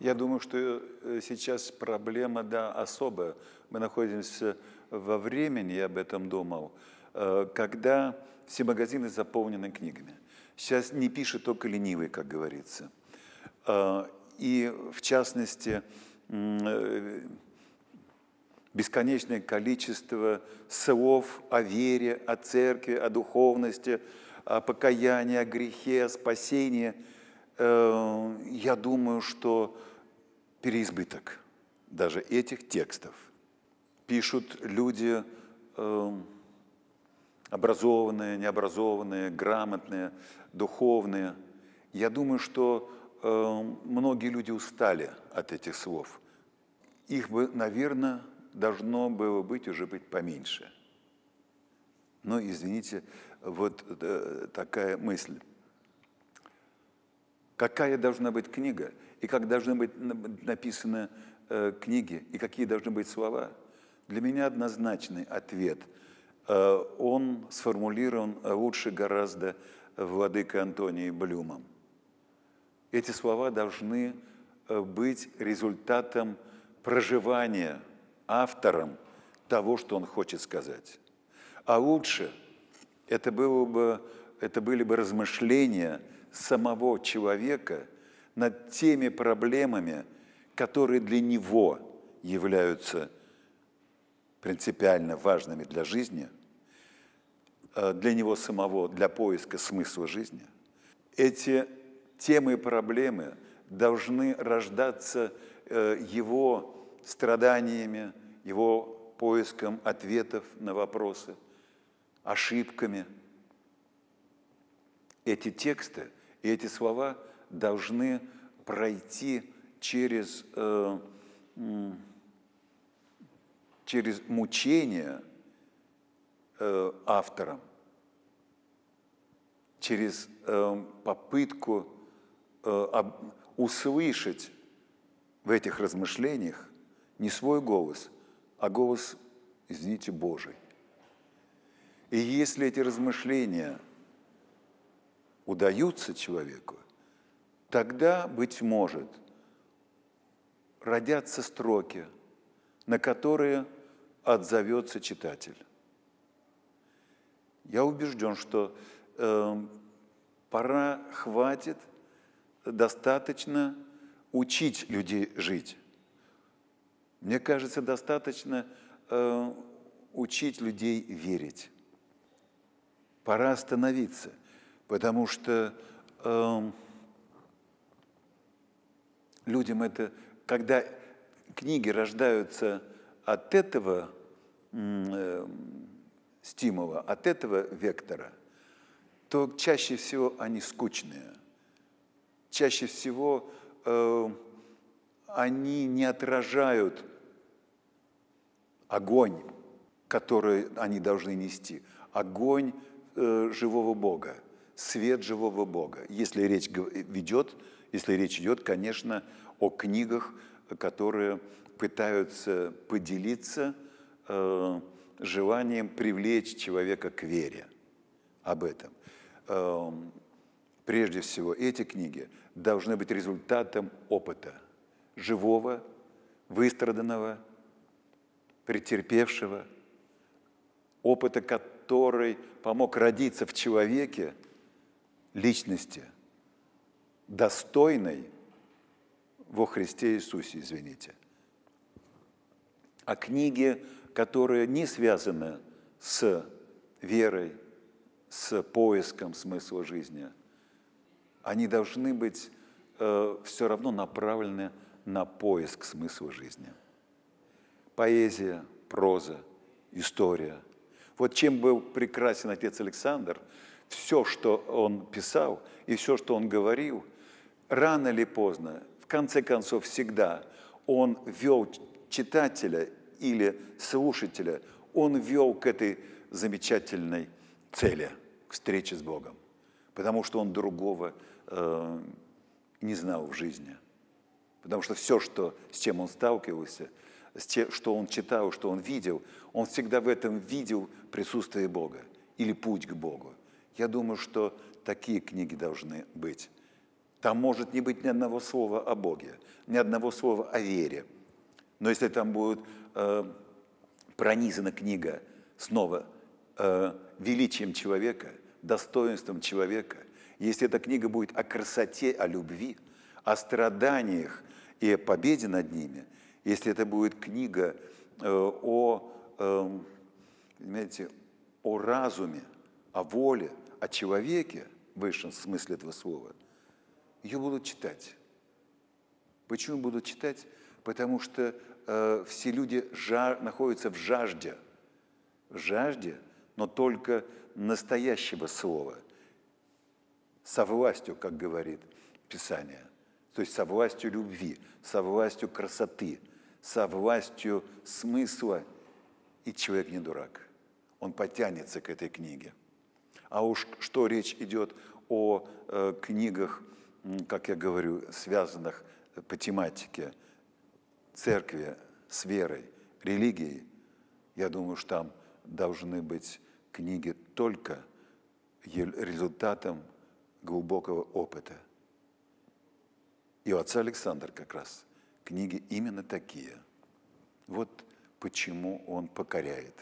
Я думаю, что э, сейчас проблема да, особая. Мы находимся во времени, я об этом думал, э, когда все магазины заполнены книгами. Сейчас не пишет только ленивый, как говорится. Э, и в частности, бесконечное количество слов о вере, о церкви, о духовности, о покаянии, о грехе, о спасении – Э, я думаю, что переизбыток даже этих текстов. Пишут люди э, образованные, необразованные, грамотные, духовные. Я думаю, что э, многие люди устали от этих слов. Их бы, наверное, должно было быть уже быть поменьше. Но, извините, вот такая мысль какая должна быть книга, и как должны быть написаны э, книги, и какие должны быть слова. Для меня однозначный ответ. Э, он сформулирован лучше гораздо владыкой Антонией Блюмом. Эти слова должны э, быть результатом проживания автором того, что он хочет сказать. А лучше это, было бы, это были бы размышления – самого человека над теми проблемами, которые для него являются принципиально важными для жизни, э, для него самого, для поиска смысла жизни. Эти темы и проблемы должны рождаться э, его страданиями, его поиском ответов на вопросы, ошибками. Эти тексты – и эти слова должны пройти через, э, через мучение э, автора, через э, попытку э, об, услышать в этих размышлениях не свой голос, а голос, извините, Божий. И если эти размышления удаются человеку, тогда, быть может, родятся строки, на которые отзовется читатель. Я убежден, что э, пора хватит, достаточно учить людей жить. Мне кажется, достаточно э, учить людей верить. Пора остановиться – потому что э, людям это, когда книги рождаются от этого э, стимула, от этого вектора, то чаще всего они скучные, чаще всего э, они не отражают огонь, который они должны нести, огонь э, живого Бога свет живого Бога. Если речь ведет, если речь идет, конечно, о книгах, которые пытаются поделиться э, желанием привлечь человека к вере об этом. Э, прежде всего, эти книги должны быть результатом опыта живого, выстраданного, претерпевшего, опыта, который помог родиться в человеке – личности, достойной во Христе Иисусе, извините. А книги, которые не связаны с верой, с поиском смысла жизни, они должны быть э, все равно направлены на поиск смысла жизни. Поэзия, проза, история. Вот чем был прекрасен отец Александр – все, что он писал и все, что он говорил, рано или поздно, в конце концов всегда, он вел читателя или слушателя, он вел к этой замечательной цели, к встрече с Богом, потому что он другого э, не знал в жизни. Потому что все, что, с чем он сталкивался, с тем, что он читал, что он видел, он всегда в этом видел присутствие Бога или путь к Богу. Я думаю, что такие книги должны быть. Там может не быть ни одного слова о Боге, ни одного слова о вере. Но если там будет э, пронизана книга снова э, величием человека, достоинством человека, если эта книга будет о красоте, о любви, о страданиях и о победе над ними, если это будет книга э, о, э, знаете, о разуме, о воле – о человеке, в высшем смысле этого слова, ее будут читать. Почему будут читать? Потому что э, все люди жар, находятся в жажде, в жажде, но только настоящего слова, со властью, как говорит Писание, то есть со властью любви, со властью красоты, со властью смысла, и человек не дурак. Он потянется к этой книге. А уж что речь идет о э, книгах, как я говорю, связанных э, по тематике церкви с верой, религией, я думаю, что там должны быть книги только результатом глубокого опыта. И у отца Александра как раз книги именно такие. Вот почему он покоряет.